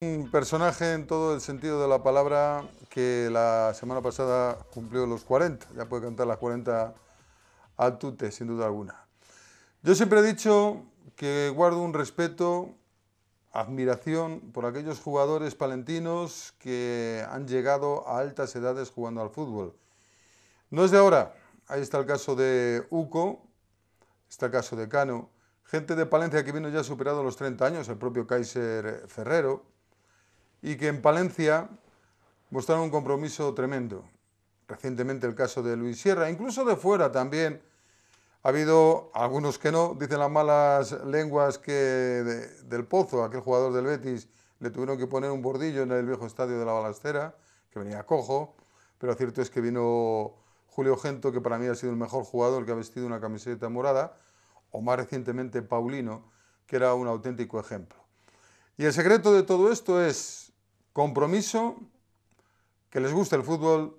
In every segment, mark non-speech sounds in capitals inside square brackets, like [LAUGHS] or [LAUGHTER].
Un personaje en todo el sentido de la palabra que la semana pasada cumplió los 40, ya puede cantar las 40 al tute, sin duda alguna. Yo siempre he dicho que guardo un respeto, admiración por aquellos jugadores palentinos que han llegado a altas edades jugando al fútbol. No es de ahora, ahí está el caso de Uco, está el caso de Cano, gente de Palencia que vino ya superado los 30 años, el propio Kaiser Ferrero, y que en Palencia mostraron un compromiso tremendo. Recientemente el caso de Luis Sierra, incluso de fuera también. Ha habido algunos que no, dicen las malas lenguas que del Pozo, aquel jugador del Betis, le tuvieron que poner un bordillo en el viejo estadio de la Balastera, que venía cojo, pero cierto es que vino Julio Gento, que para mí ha sido el mejor jugador que ha vestido una camiseta morada, o más recientemente Paulino, que era un auténtico ejemplo. Y el secreto de todo esto es compromiso, que les guste el fútbol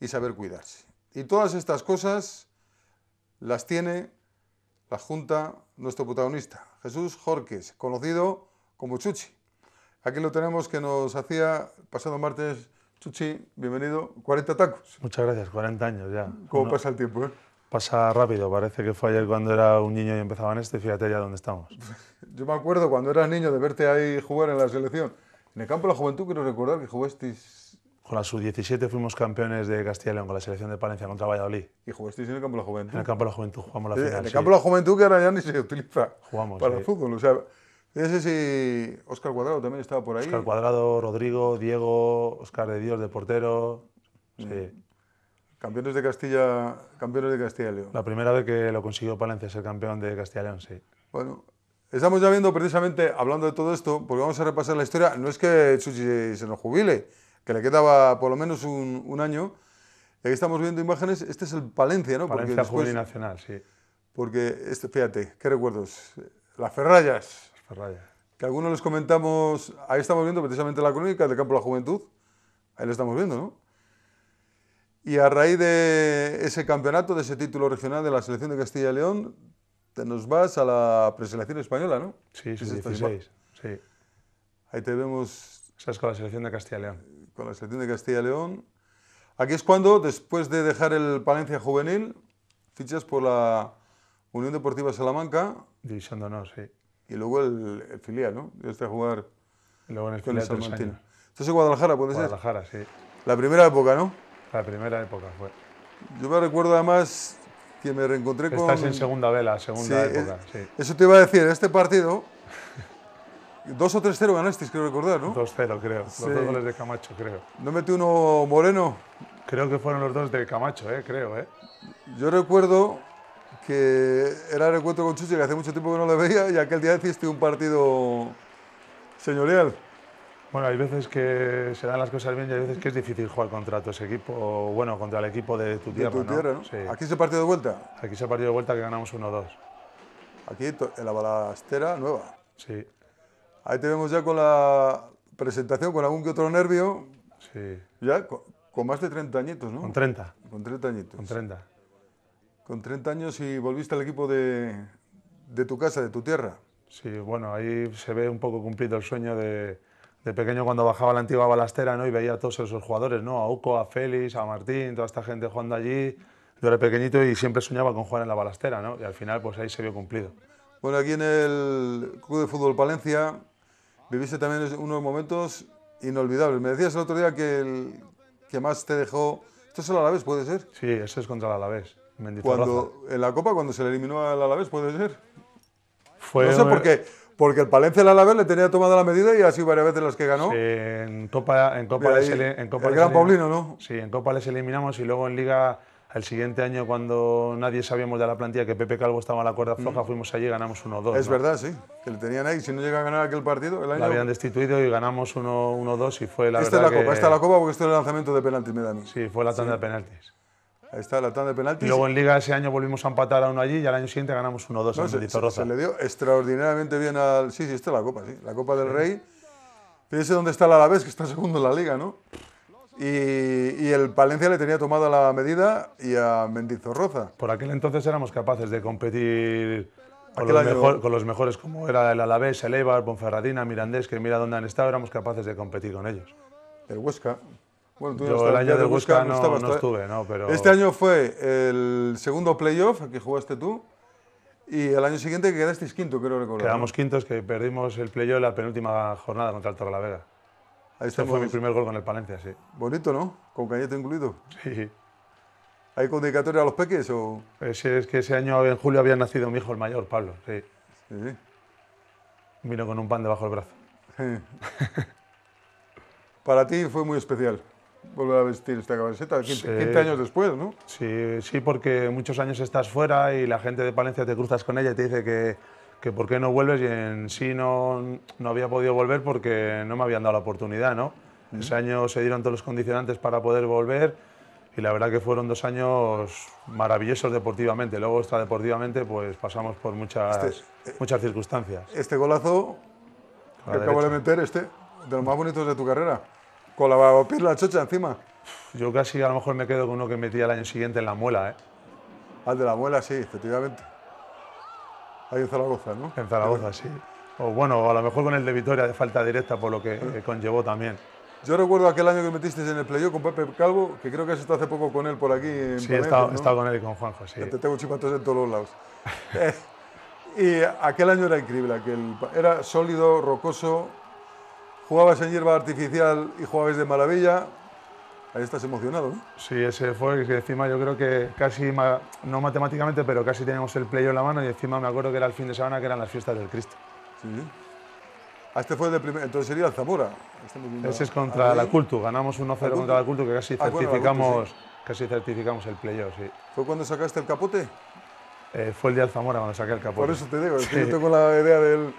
y saber cuidarse. Y todas estas cosas las tiene la Junta, nuestro protagonista, Jesús Jorques, conocido como Chuchi. Aquí lo tenemos que nos hacía pasado martes. Chuchi, bienvenido. 40 tacos. Muchas gracias, 40 años ya. ¿Cómo pasa el tiempo? Eh? Pasa rápido, parece que fue ayer cuando era un niño y empezaban este, fíjate ya dónde estamos. [LAUGHS] Yo me acuerdo cuando eras niño de verte ahí jugar en la selección. En el campo de la juventud quiero recordar que jugasteis... Con la sub-17 fuimos campeones de Castilla y León, con la selección de Palencia contra Valladolid. ¿Y jugasteis en el campo de la juventud? En el campo de la juventud jugamos la final, En el campo de la juventud que ahora ya ni se utiliza jugamos, para el fútbol. O sea, no sé si Oscar Cuadrado también estaba por ahí. Oscar Cuadrado, Rodrigo, Diego, Oscar de Dios de portero. Mm. Sí. Campeones de Castilla, campeones de Castilla y León. La primera vez que lo consiguió Palencia ser campeón de Castilla y León, sí. Bueno, Estamos ya viendo precisamente, hablando de todo esto, porque vamos a repasar la historia, no es que Chuchi se nos jubile, que le quedaba por lo menos un, un año. Aquí eh, estamos viendo imágenes, este es el Palencia, ¿no? Palencia juvenil Nacional, sí. Porque, este, fíjate, qué recuerdos, las ferrallas. Las ferrallas. Que algunos les comentamos, ahí estamos viendo precisamente la crónica del campo de la juventud, ahí lo estamos viendo, ¿no? Y a raíz de ese campeonato, de ese título regional de la selección de Castilla y León, nos vas a la preselección española, ¿no? Sí, sí, 16, sí. Ahí te vemos... ¿Estás con la selección de Castilla y León. Con la selección de Castilla y León. Aquí es cuando, después de dejar el Palencia Juvenil, fichas por la Unión Deportiva Salamanca. División de sí. Y luego el, filial, ¿no? Yo estoy a jugar en el con filial el Salmantino. ¿Estás en Guadalajara, ¿puede ser? Guadalajara, sí. La primera época, ¿no? La primera época fue. Yo me recuerdo además que me reencontré Estás con... Estás en segunda vela, segunda época. Eso te iba a decir, este partido, 2 o 3-0 ganasteis, creo recordar, ¿no? 2-0, creo. Los dos goles de Camacho, creo. ¿No metió uno Moreno? Creo que fueron los dos de Camacho, eh, creo, ¿eh? Yo recuerdo que era el encuentro con Chuchi, que hace mucho tiempo que no le veía, y aquel día hiciste un partido señorial. Bueno, hay veces que se dan las cosas bien y hay veces que es difícil jugar contra ese equipo, bueno, contra el equipo de tu tierra. ¿no? Sí. ¿Aquí se partido de vuelta? Aquí se partido de vuelta que ganamos 1-2. Aquí, en la balastera nueva. Sí. Ahí te vemos ya con la presentación, con algún que otro nervio. Sí. Ya con, más de 30 añitos, ¿no? Con 30. Con 30 añitos. Con 30. Con 30 años y volviste al equipo de, de tu casa, de tu tierra. Sí, bueno, ahí se ve un poco cumplido el sueño de de pequeño cuando bajaba la antigua balastera ¿no? y veía a todos esos jugadores, ¿no? a Uco, a Félix, a Martín, toda esta gente jugando allí. Yo era pequeñito y siempre soñaba con jugar en la balastera ¿no? y al final pues ahí se vio cumplido. Bueno, aquí en el Club de Fútbol Palencia viviste también unos momentos inolvidables. Me decías el otro día que el que más te dejó... ¿Esto es el Alavés, puede ser? Sí, eso es contra el Alavés. Cuando, en la Copa, cuando se le eliminó al Alavés, puede ser. Fue no sé por qué porque el Palencia la Alavés le tenía tomada la medida y ha sido varias veces las que ganó. en Copa, en Copa, les, en Copa gran Paulino, ¿no? Sí, en Copa les eliminamos y luego en Liga el siguiente año cuando nadie sabíamos de la plantilla que Pepe Calvo estaba en la cuerda floja, mm. fuimos allí y ganamos 1-2. Es verdad, sí, que le tenían ahí, si no llega a ganar aquel partido, el año... La habían destituido y ganamos 1-2 y fue la esta es la Copa, Esta es la Copa porque esto es el lanzamiento de penaltis, me Sí, fue la tanda de penaltis. Ahí está la tanda de penaltis. Y luego en Liga ese año volvimos a empatar a uno allí y al año siguiente ganamos 1-2 a Mendizorroza se, se, le dio extraordinariamente bien al... Sí, sí, esta es la Copa, sí. La Copa del Rey. Fíjese dónde está el Alavés, que está segundo en la Liga, ¿no? Y, y, el Palencia le tenía tomada la medida y a Mendizorroza. Por aquel entonces éramos capaces de competir con los, con los, mejores, como era el Alavés, el Eibar, Bonferradina, Mirandés, que mira dónde han estado, éramos capaces de competir con ellos. El Huesca. Bueno, tú el año de Busca, no, estuve, no, pero... Este año fue el segundo playoff que jugaste tú y el año siguiente quedasteis quinto, creo recordar. Quedamos quintos, que perdimos el playoff en la penúltima jornada contra el Torrelavera. Ahí este fue mi primer gol con el Palencia, sí. Bonito, ¿no? Con cañete incluido. Sí. ¿Hay condicatoria a los peques o...? Es, eh, es, que ese año, en julio, había nacido mi hijo, el mayor, Pablo, sí. Sí. Vino con un pan debajo del brazo. [LAUGHS] Para ti fue muy especial volver a vestir esta camiseta, 15, años después, ¿no? Sí, sí, porque muchos años estás fuera y la gente de Palencia te cruzas con ella y te dice que, que por qué no vuelves y en sí no, no había podido volver porque no me habían dado la oportunidad, ¿no? Ese año se dieron todos los condicionantes para poder volver y la verdad que fueron dos años maravillosos deportivamente. Luego extradeportivamente pues pasamos por muchas, este, eh, muchas circunstancias. Este golazo que acabo de meter, este, de los más bonitos de tu carrera. Con la la chocha encima. Yo casi a lo mejor me quedo con uno que metía el año siguiente en la muela, ¿eh? Ah, de la muela, sí, efectivamente. Ahí en Zaragoza, ¿no? En Zaragoza, sí. O bueno, a lo mejor con el de Vitoria de falta directa, por lo que eh, conllevó también. Yo recuerdo aquel año que metisteis en el playo con Pepe Calvo, que creo que has estado hace poco con él por aquí. En sí, he, estado, he, estado, con él y con Juanjo, sí. Te tengo chipatos en todos los lados. [LAUGHS] Eh, y aquel año era increíble, aquel, era sólido, rocoso, Jugabas en hierba artificial y jugabas de maravilla. Ahí estás emocionado, ¿no? Sí, ese fue que encima yo creo que casi, no matemáticamente, pero casi teníamos el playo en la mano y encima me acuerdo que era el fin de semana, que eran las fiestas del Cristo. Sí. Ah, este fue de primer, entonces sería el Zamora. ese es contra la Cultu, ganamos 1-0 contra la Cultu que casi ah, certificamos, casi certificamos el playo. sí. ¿Fue cuando sacaste el capote? Eh, fue el día del Zamora cuando saqué el capote. Por eso te digo, es que yo tengo la idea del,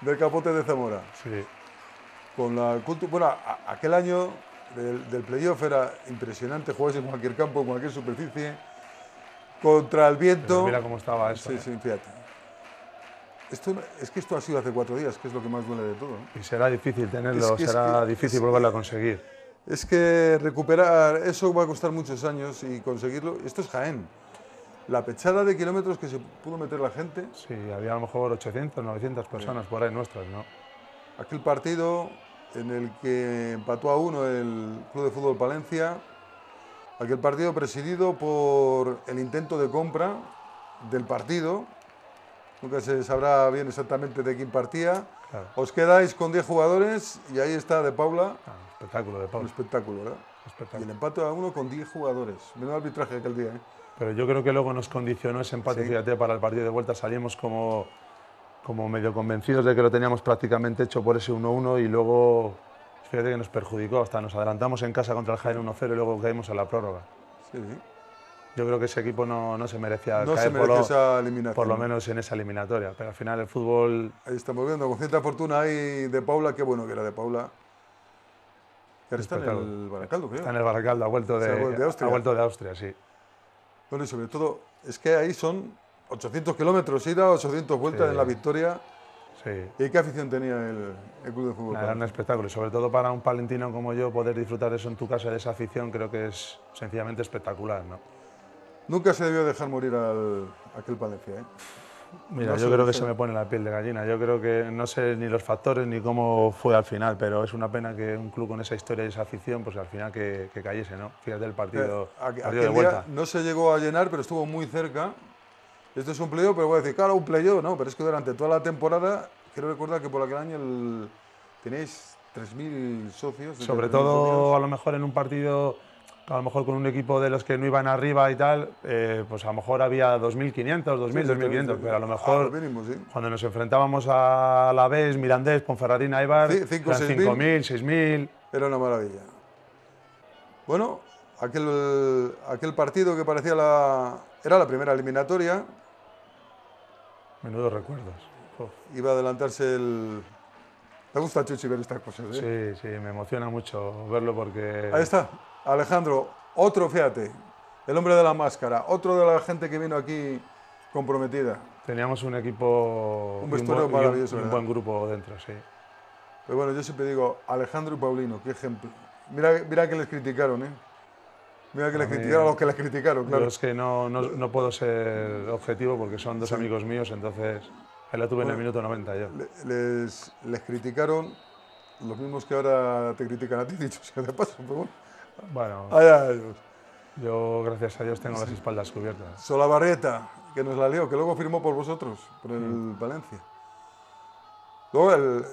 del capote de Zamora. Sí con la Bueno, aquel año del, playoff era impresionante, jugás en cualquier campo, en cualquier superficie, contra el viento. mira cómo estaba eso. Sí, ¿eh? sí, fíjate. Esto, es que esto ha sido hace cuatro días, que es lo que más duele de todo. Y será difícil tenerlo, será difícil volverlo a conseguir. Es que recuperar eso va a costar muchos años y conseguirlo. Esto es Jaén. La pechada de kilómetros que se pudo meter la gente. Sí, había a lo mejor 800, 900 personas por ahí nuestras, ¿no? Aquel partido en el que empató a uno el Club de Fútbol Palencia. Aquel partido presidido por el intento de compra del partido. Nunca se sabrá bien exactamente de quién partía. Os quedáis con 10 jugadores y ahí está De Paula. Ah, espectáculo de Paula. Un espectáculo, ¿verdad? Y el empate a uno con 10 jugadores. Menos arbitraje aquel día. ¿eh? Pero yo creo que luego nos condicionó ese empate, fíjate, para el partido de vuelta. Salimos como como medio convencidos de que lo teníamos prácticamente hecho por ese 1-1 y luego fíjate que nos perjudicó, hasta nos adelantamos en casa contra el Jaén 1-0 y luego caímos a la prórroga. Sí, Yo creo que ese equipo no, no se merecía caer por, lo, menos en esa eliminatoria, pero al final el fútbol... Ahí estamos viendo, con cierta fortuna ahí de Paula, qué bueno que era de Paula. Que está en el Baracaldo, creo. Está en el Baracaldo, ha vuelto de, Austria. Ha vuelto de Austria, sí. Bueno, y sobre todo, es que ahí son 800 kilómetros ida, 800 vueltas en la victoria. Sí. ¿Y qué afición tenía el, club de fútbol? Era un espectáculo sobre todo para un palentino como yo poder disfrutar eso en tu casa de esa afición creo que es sencillamente espectacular, ¿no? Nunca se debió dejar morir al aquel Palencia, ¿eh? Mira, yo creo que se me pone la piel de gallina. Yo creo que no sé ni los factores ni cómo fue al final, pero es una pena que un club con esa historia y esa afición, pues al final que, cayese, ¿no? Fíjate el partido, eh, no se llegó a llenar, pero estuvo muy cerca esto es un pleyo, pero voy a decir, claro, un playo no, pero es que durante toda la temporada, quiero recordar que por aquel año tenéis 3.000 socios. Sobre todo, a lo mejor en un partido, a lo mejor con un equipo de los que no iban arriba y tal, eh, pues a lo mejor había 2.500, 2.000, 2.500, pero a lo mejor ah, cuando nos enfrentábamos a la vez, Mirandés, Ponferradina, Ibar, eran 5.000, 6.000. Era una maravilla. Bueno, aquel, aquel partido que parecía la... Era la primera eliminatoria, Menudos recuerdos. Iba a adelantarse el... ¿Te gusta, Chuchi, ver estas cosas? ¿eh? Sí, sí, me emociona mucho verlo porque... Ahí está, Alejandro, otro, fíjate, el hombre de la máscara, otro de la gente que vino aquí comprometida. Teníamos un equipo... Un maravilloso. un, buen grupo dentro, sí. Pero bueno, yo siempre digo, Alejandro y Paulino, qué ejemplo. Mira, mira que les criticaron, ¿eh? Mira que les criticaron los que les criticaron, claro. es que no, no, puedo ser objetivo porque son dos amigos míos, entonces Ahí la tuve en el minuto 90 yo. Les, les criticaron los mismos que ahora te critican a ti, [LAUGHS] dicho sea de paso, bueno. yo gracias a Dios tengo las espaldas cubiertas. Solabarrieta, que nos la leo, que luego firmó por vosotros, por el Valencia. Luego el,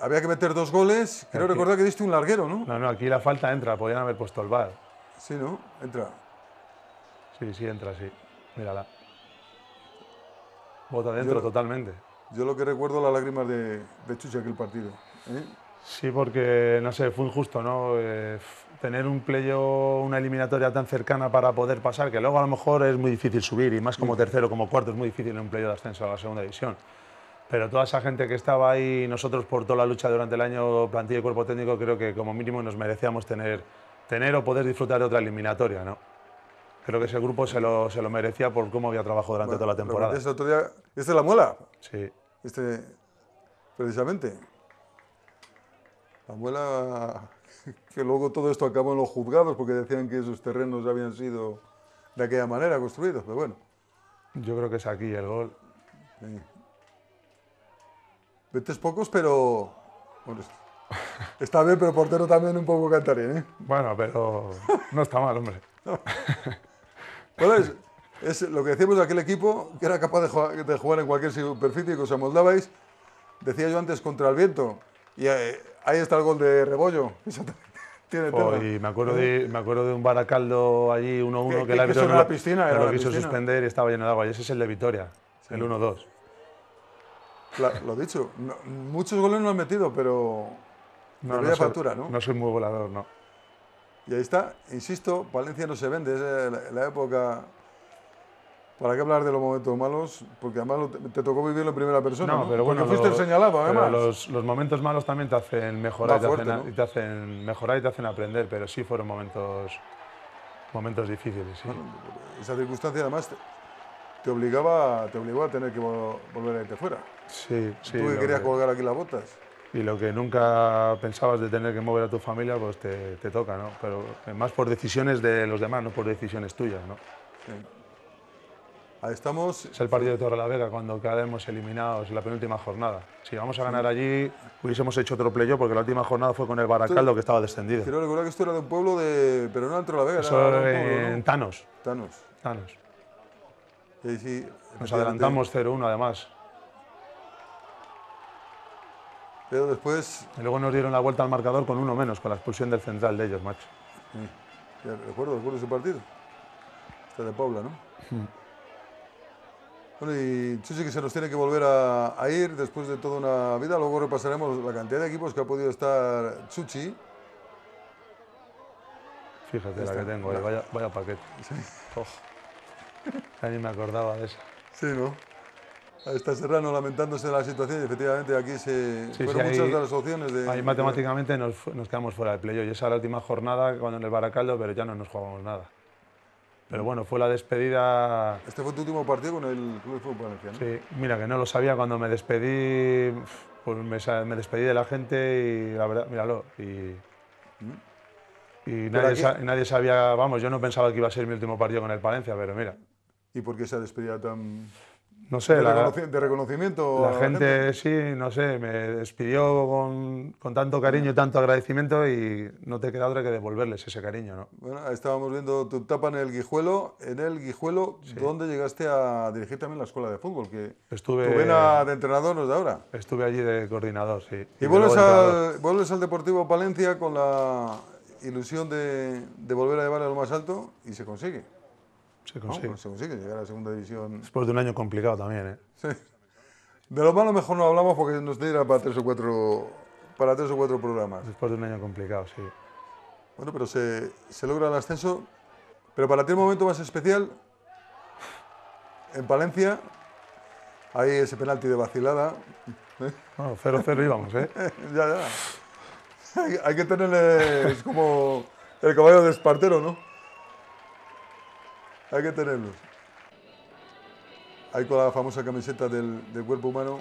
había que meter dos goles, creo recordar que diste un larguero, ¿no? No, no, aquí la falta entra, podían haber puesto el bar. Sí, ¿no? Entra. Sí, sí, entra, sí. Mírala. Bota dentro totalmente. Yo lo que recuerdo las lágrimas de, de Chucha aquel partido. ¿eh? Sí, porque, no sé, fue injusto, ¿no? Eh, tener un playo, una eliminatoria tan cercana para poder pasar, que luego a lo mejor es muy difícil subir, y más como tercero, como cuarto, es muy difícil en un playo de ascenso a la segunda división. Pero toda esa gente que estaba ahí, nosotros por toda la lucha durante el año, plantilla y cuerpo técnico, creo que como mínimo nos merecíamos tener tener o poder disfrutar de otra eliminatoria, ¿no? Creo que ese grupo se lo, se lo merecía por cómo había trabajado durante toda la temporada. Este otro día, ¿Este es la muela? Sí. Este, precisamente. La muela [LAUGHS] que luego todo esto acabó en los juzgados porque decían que esos terrenos ya habían sido de aquella manera construidos, pero bueno. Yo creo que es aquí el gol. Sí. pocos, pero... Bueno, [LAUGHS] Está bien, pero portero también un poco cantarín, ¿eh? Bueno, pero no está mal, hombre. es, lo que decíamos de aquel equipo, que era capaz de jugar, en cualquier superficie y que os amoldabais. Decía yo antes, contra el viento. Y eh, ahí está el gol de Rebollo. [LAUGHS] me acuerdo, eh. de, me acuerdo de un Baracaldo allí 1-1 que la piscina, lo quiso suspender y estaba lleno de agua. Y ese es el de Vitoria, el 1-2. Lo dicho, muchos goles no han metido, pero no, factura, soy, ¿no? soy muy volador, no. Y ahí está, insisto, Valencia no se vende, es eh, la, época... ¿Para qué hablar de los momentos malos? Porque además te tocó vivirlo en primera persona. No, pero bueno. fuiste señalado, además. Los, los, momentos malos también te hacen mejorar, y te hacen mejorar y te hacen aprender, pero sí fueron momentos, momentos difíciles. esa circunstancia además te, obligaba, te obligaba a tener que volver a irte fuera. Sí, sí. Tú que querías colgar aquí las botas y lo que nunca pensabas de tener que mover a tu familia, pues te, toca, ¿no? Pero eh, más por decisiones de los demás, no por decisiones tuyas, ¿no? Ahí estamos. Es el partido de la Vega, cuando quedamos eliminados en la penúltima jornada. Si vamos a ganar allí, hubiésemos hecho otro playo porque la última jornada fue con el Baracaldo que estaba descendido. Quiero recordar que esto era de un pueblo de. Pero no era la Torrelavega, Eso era, en Tanos. Tanos. Tanos. Nos adelantamos 0-1 además. Pero después... Y luego nos dieron la vuelta al marcador con uno menos, con la expulsión del central de ellos, macho. Sí. recuerdo, ese partido. Este de Paula, ¿no? Hmm. Bueno, y Chuchi que se nos tiene que volver a, ir después de toda una vida. Luego repasaremos la cantidad de equipos que ha podido estar Chuchi. Fíjate la que tengo, vaya, vaya, paquete. Sí. Oh. me acordaba de esa. Sí, ¿no? Ahí está Serrano lamentándose la situación y efectivamente aquí se fueron muchas de las opciones. De, ahí matemáticamente nos, quedamos fuera de Playo Y esa era la última jornada cuando en el Baracaldo, pero ya no nos jugamos nada. Pero bueno, fue la despedida. Este fue tu último partido con el Club de Fútbol ¿no? Sí, mira, que no lo sabía cuando me despedí, pues me, despedí de la gente y la verdad, míralo. Y, ¿Mm? y nadie, nadie, sabía, vamos, yo no pensaba que iba a ser mi último partido con el Palencia, pero mira. ¿Y por qué esa despedida tan.? No sé, de, la, reconocimiento. La, gente, sí, no sé, me despidió con, tanto cariño, y tanto agradecimiento y no te queda otra que devolverles ese cariño. ¿no? Bueno, estábamos viendo tu etapa en el Guijuelo, en el Guijuelo, dónde donde llegaste a dirigir también la escuela de fútbol, que estuve tu de entrenador no es de ahora. Estuve allí de coordinador, sí. Y, vuelves, al, al Deportivo Palencia con la ilusión de, de volver a llevar a lo más alto y se consigue. Pues se consigue. llegar a la segunda división. Después de un año complicado también, ¿eh? Sí. De lo malo mejor no hablamos porque nos diera para tres o cuatro, para tres o cuatro programas. Después de un año complicado, sí. Bueno, pero se, logra el ascenso. Pero para ti el momento más especial, en Palencia, hay ese penalti de vacilada. Bueno, 0-0 íbamos, ¿eh? [LAUGHS] ya, ya. Hay, hay que Es como el caballo de Espartero, ¿no? Hay que tenerlos. Hay con la famosa camiseta del, cuerpo humano.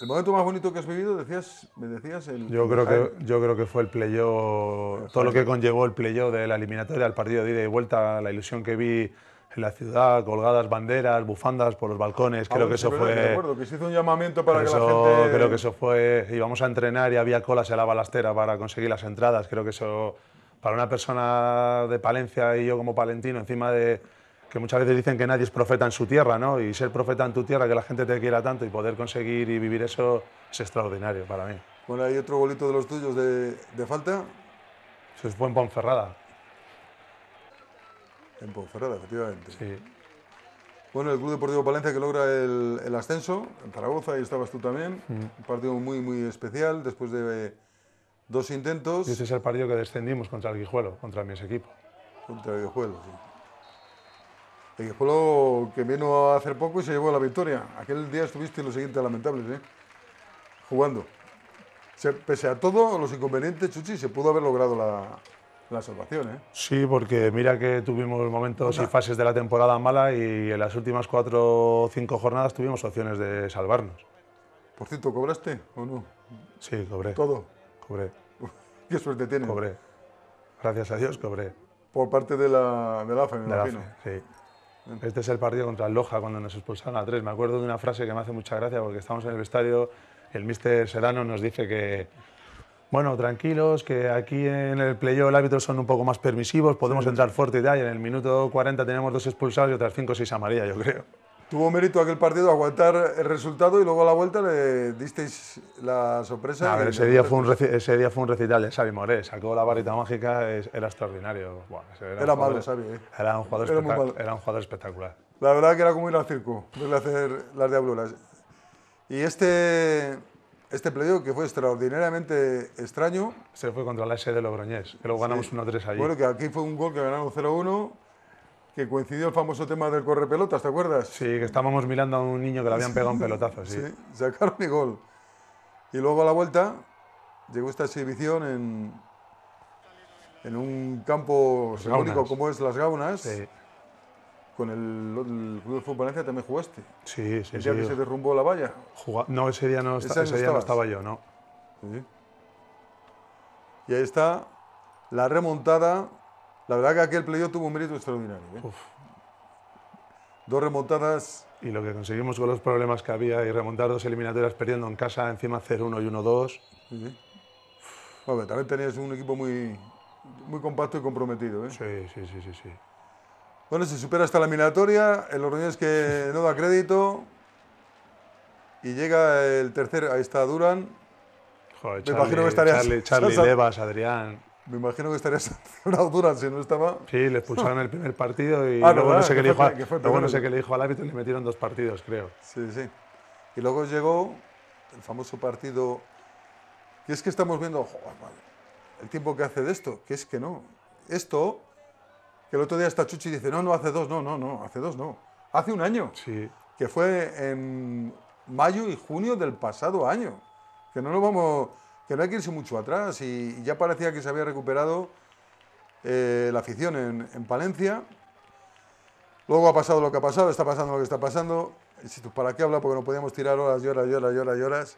El momento más bonito que has vivido, decías, me decías Yo creo que yo creo que fue el playo, todo lo que conllevó el playo de la eliminatoria, al el partido de ida y vuelta, la ilusión que vi en la ciudad, colgadas banderas, bufandas por los balcones, creo que eso fue. De acuerdo, que se hizo un llamamiento para que la gente. Creo que eso fue. Íbamos a entrenar y había colas en la balastera para conseguir las entradas. Creo que eso para una persona de Palencia y yo como palentino, encima de que muchas veces dicen que nadie es profeta en su tierra, ¿no? Y ser profeta en tu tierra, que la gente te quiera tanto y poder conseguir y vivir eso es extraordinario para mí. Bueno, hay otro bolito de los tuyos de, falta. Se fue en Ponferrada. En Ponferrada, efectivamente. Sí. Bueno, el Club Deportivo Palencia que logra el, ascenso en Zaragoza, ahí estabas tú también. Mm. Un partido muy, muy especial después de Dos intentos. Y ese es el partido que descendimos contra el Guijuelo, contra mi equipo. Contra el Guijuelo, sí. El Guijuelo que vino hace poco y se llevó la victoria. Aquel día estuviste en lo siguiente lamentable, ¿eh? Jugando. pese a todos los inconvenientes, Chuchi, se pudo haber logrado la, la salvación, ¿eh? Sí, porque mira que tuvimos momentos y fases de la temporada mala y en las últimas cuatro o cinco jornadas tuvimos opciones de salvarnos. Por cierto, ¿cobraste o no? Sí, cobré. ¿Todo? Cobré. [LAUGHS] Qué suerte tiene? Cobré. Gracias a Dios cobré. Por parte de la, de me sí. Este es el partido contra el Loja cuando nos expulsaron a tres. Me acuerdo de una frase que me hace mucha gracia porque estamos en el vestuario el mister Sedano nos dice que, bueno, tranquilos, que aquí en el Playo el árbitro son un poco más permisivos, podemos entrar fuerte y tal, en el minuto 40 tenemos dos expulsados y otras cinco, o seis amarillas, yo creo. Tuvo mérito aquel partido aguantar el resultado y luego a la vuelta le disteis la sorpresa. ese, día fue un ese día fue un recital de Xavi Moré, sacó la varita mágica, era extraordinario. era, malo, Xavi. ¿eh? Era, un jugador espectacular. La verdad que era como ir al circo, verle hacer las diabluras. Y este, este pleito que fue extraordinariamente extraño. Se fue contra la S de Logroñés, que luego ganamos 1-3 allí. Bueno, que aquí fue un gol que ganaron 0-1 que coincidió el famoso tema del correpelotas, ¿te acuerdas? Sí, que estábamos mirando a un niño que le habían pegado un pelotazo, sí. [LAUGHS] sí sacaron y gol. Y luego a la vuelta llegó esta exhibición en, en un campo simbólico como es Las Gaunas. Sí. Con el, Club de Fútbol Valencia también jugaste. Sí, sí, el día que se derrumbó la valla. no, ese día no, ese día no estaba yo, no. Sí. Y ahí está la remontada la verdad que aquel playoff tuvo un mérito extraordinario. ¿eh? Dos remontadas. Y lo que conseguimos con los problemas que había y remontar dos eliminatorias perdiendo en casa, encima 0-1 y 1-2. Sí. también tenías un equipo muy, muy compacto y comprometido. ¿eh? Sí, sí, sí, sí, Bueno, se supera esta la eliminatoria, el es que [LAUGHS] no da crédito y llega el tercer, ahí está Duran. Me imagino que estarías... Charlie, Charlie [LAUGHS] Levas, Adrián. Me imagino que estaría sancionado [LAUGHS] Durán si no estaba. Sí, le expulsaron el primer partido y [LAUGHS] ah, luego, no sé qué, le dijo, no sé qué le al árbitro y le metieron dos partidos, creo. Sí, sí. Y luego llegó el famoso partido. Y es que estamos viendo el tiempo que hace de esto, que es que no. Esto, que el otro día está Chuchi y dice, no, no, hace dos, no, no, no, hace dos, no. Hace un año. Sí. Que fue en mayo y junio del pasado año. Que no lo vamos que no hay que irse mucho atrás y ya parecía que se había recuperado eh, la afición en, en, Palencia. Luego ha pasado lo que ha pasado, está pasando lo que está pasando. ¿para qué habla? Porque no podíamos tirar horas y horas y horas y horas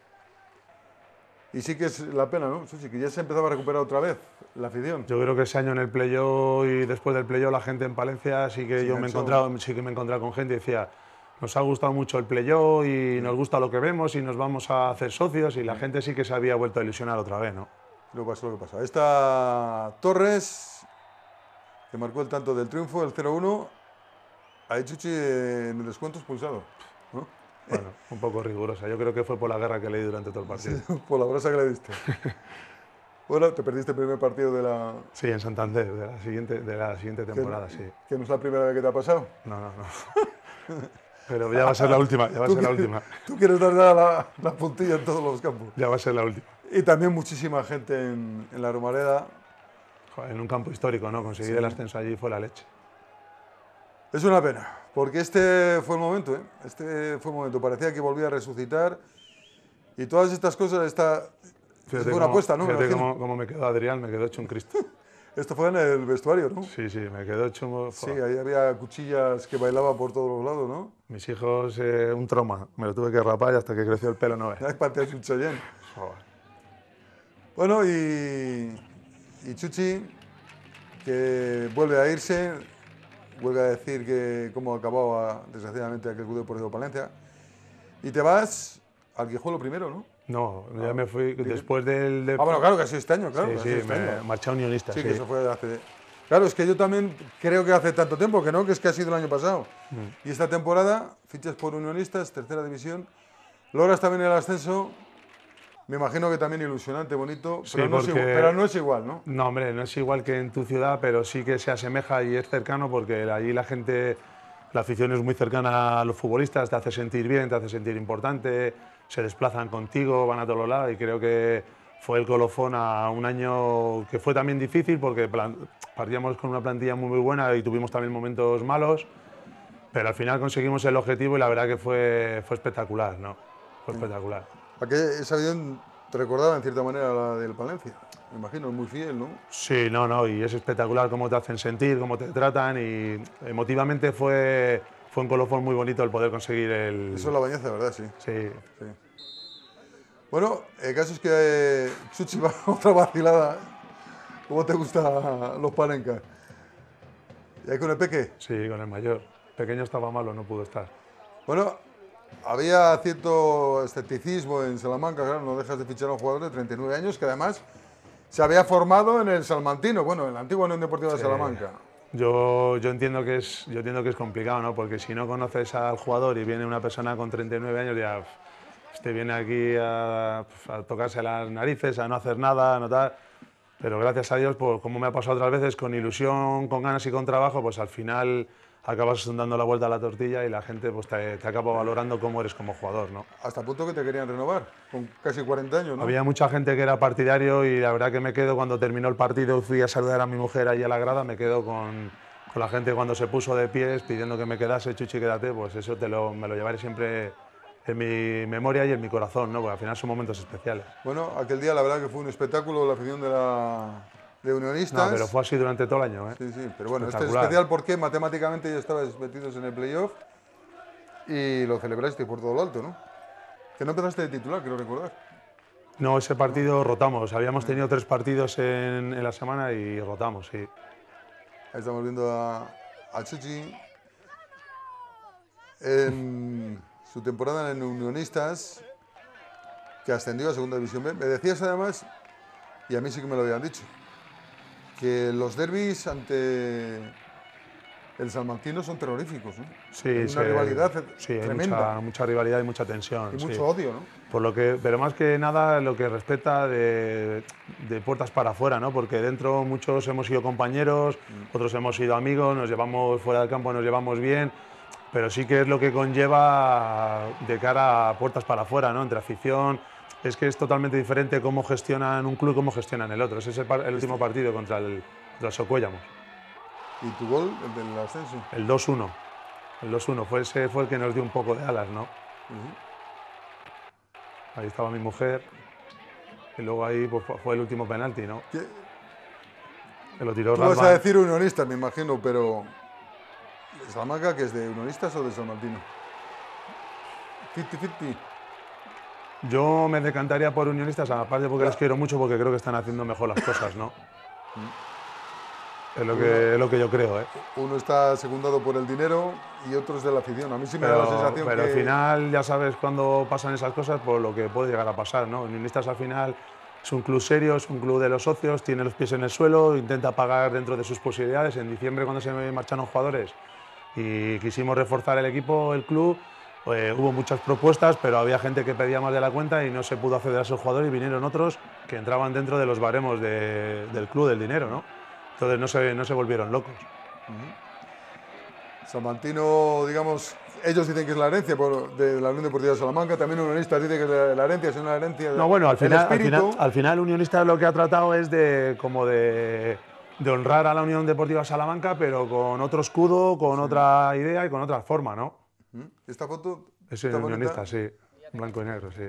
y Y sí que es la pena, ¿no? Sí, que ya se empezaba a recuperar otra vez la afición. Yo creo que ese año en el playo y después del playo la gente en Palencia sí que yo me he encontrado, sí que me he encontrado con gente y decía, nos ha gustado mucho el playo y nos gusta lo que vemos y nos vamos a hacer socios y la gente sí que se había vuelto a ilusionar otra vez, ¿no? Lo que pasa, lo que pasa. Torres, que marcó el tanto del triunfo, el 0-1. Ahí Chuchi en el descuento expulsado. ¿no? Bueno, un poco rigurosa. Yo creo que fue por la guerra que leí durante todo el partido. [LAUGHS] por la brasa que le diste. Bueno, te perdiste el primer partido de la... Sí, en Santander, de la siguiente, de la siguiente temporada, sí. ¿Que no es la primera vez que te ha pasado? No, no, no. [LAUGHS] Pero ya va a ser la última, ya va a ser la última. Tú quieres dar la, puntilla en todos los campos. Ya va a ser la última. Y también muchísima gente en, la Romareda. en un campo histórico, ¿no? Conseguir el ascenso allí fue la leche. Es una pena, porque este fue el momento, ¿eh? Este fue el momento. Parecía que volvía a resucitar. Y todas estas cosas, esta, fíjate una apuesta, ¿no? Fíjate cómo me quedó Adrián, me quedó hecho un Cristo. [LAUGHS] Esto fue en el vestuario, ¿no? Sí, sí, me quedó chumo. Sí, ahí había cuchillas que bailaban por todos los lados, ¿no? Mis hijos, eh, un trauma. Me lo tuve que rapar hasta que creció el pelo no es. Parte un chollén. Bueno, y, y Chuchi, que vuelve a irse, vuelve a decir que cómo acababa desgraciadamente aquel club por de Palencia. Y te vas al Quijuelo primero, ¿no? No, ya ah. me fui después del... Ah, bueno, claro, que ha sido este año, claro. Sí, sí, este me marché a unionista. Sí, que eso fue hace... Claro, es que yo también creo que hace tanto tiempo que no, que es que ha sido el año pasado. Mm. Y esta temporada, fichas por unionistas, tercera división, logras también el ascenso, me imagino que también ilusionante, bonito, pero, no es igual, pero, no es igual, ¿no? No, hombre, no es igual que en tu ciudad, pero sí que se asemeja y es cercano porque allí la gente, la afición es muy cercana a los futbolistas, te hace sentir bien, te hace sentir importante, se desplazan contigo, van a todos lados y creo que fue el colofón a un año que fue también difícil porque partíamos con una plantilla muy, muy buena y tuvimos también momentos malos, pero al final conseguimos el objetivo y la verdad que fue, fue espectacular, ¿no? Fue espectacular. ¿A qué esa te recordaba en cierta manera la del Palencia? Me imagino, es muy fiel, ¿no? Sí, no, no, y es espectacular cómo te hacen sentir, cómo te tratan y emotivamente fue, fue un colofón muy bonito el poder conseguir el... Eso es la bañeza, ¿verdad? Sí. sí. Bueno, el caso es que Chuchi eh, [LAUGHS] va otra vacilada. ¿Cómo te gustan los palencas? ¿Y ahí con el peque? Sí, con el mayor. Pequeño estaba malo, no pudo estar. Bueno, había cierto escepticismo en Salamanca, claro, no dejas de fichar a un jugador de 39 años que además se había formado en el Salmantino, bueno, en el antiguo Unión Deportiva de Salamanca. Yo, yo, entiendo que es, yo entiendo que es complicado, ¿no? Porque si no conoces al jugador y viene una persona con 39 años, ya te viene aquí a, a tocarse las narices, a no hacer nada, a no Pero gracias a Dios, pues, como me ha pasado otras veces, con ilusión, con ganas y con trabajo, pues al final acabas dando la vuelta a la tortilla y la gente pues, te, acaba valorando cómo eres como jugador. ¿no? Hasta el punto que te querían renovar, con casi 40 años. ¿no? Había mucha gente que era partidario y la verdad que me quedo cuando terminó el partido, fui a saludar a mi mujer ahí a la grada, me quedo con, con la gente cuando se puso de pies pidiendo que me quedase, chuchi, quédate, pues eso te lo, me lo llevaré siempre en mi memoria y en mi corazón, ¿no? porque al final son momentos especiales. Bueno, aquel día la verdad que fue un espectáculo la afición de la, de unionistas. No, pero fue así durante todo el año. ¿eh? Sí, sí, pero bueno, este es especial porque matemáticamente ya estabais metidos en el playoff y lo celebraste por todo lo alto, ¿no? Que no empezaste de titular, quiero recordar. No, ese partido rotamos. Habíamos tenido tres partidos en, la semana y rotamos, sí. Ahí estamos viendo a, a En, su temporada en Unionistas, que ascendió a Segunda División B. Me decías además, y a mí sí que me lo habían dicho, que los derbis ante el salmantino son terroríficos, ¿no? Sí, una rivalidad tremenda. mucha, rivalidad y mucha tensión. Y mucho odio, ¿no? Por lo que, pero más que nada lo que respeta de, puertas para afuera, ¿no? Porque dentro muchos hemos sido compañeros, mm. otros hemos sido amigos, nos llevamos fuera del campo, nos llevamos bien pero sí que es lo que conlleva de cara a puertas para afuera, ¿no? entre afición. Es que es totalmente diferente cómo gestionan un club y cómo gestionan el otro. Ese es el, último partido contra el, el ¿Y tu gol, el del ascenso? El 2-1. El 2-1 fue, ese fue el que nos dio un poco de alas, ¿no? Ahí estaba mi mujer. Y luego ahí pues, fue el último penalti, ¿no? ¿Qué? lo tiró Tú vas a decir unionista, me imagino, pero marca que es de Unionistas o de San Martín? Yo me decantaría por Unionistas, aparte porque las quiero mucho, porque creo que están haciendo mejor las cosas, ¿no? es, lo que, lo que yo creo, ¿eh? Uno está secundado por el dinero y otro es de la afición. A mí sí me da la sensación pero al final, ya sabes, cuando pasan esas cosas, por pues lo que puede llegar a pasar, ¿no? Unionistas al final es un club serio, es un club de los socios, tiene los pies en el suelo, intenta pagar dentro de sus posibilidades. En diciembre, cuando se marchan los jugadores, y quisimos reforzar el equipo, el club. Eh, hubo muchas propuestas, pero había gente que pedía más de la cuenta y no se pudo acceder a esos jugadores y vinieron otros que entraban dentro de los baremos del club, del dinero, ¿no? Entonces no se, volvieron locos. Uh digamos, ellos dicen que es la herencia de la Unión Deportiva de Salamanca, también unionista dice que la, herencia, es una herencia. no, bueno, al final, al final, lo que ha tratado es de como de de honrar a la Unión Deportiva Salamanca, pero con otro escudo, con otra idea y con otra forma, ¿no? Mm. ¿Esta foto? Es el unionista, sí. Blanco y negro, sí.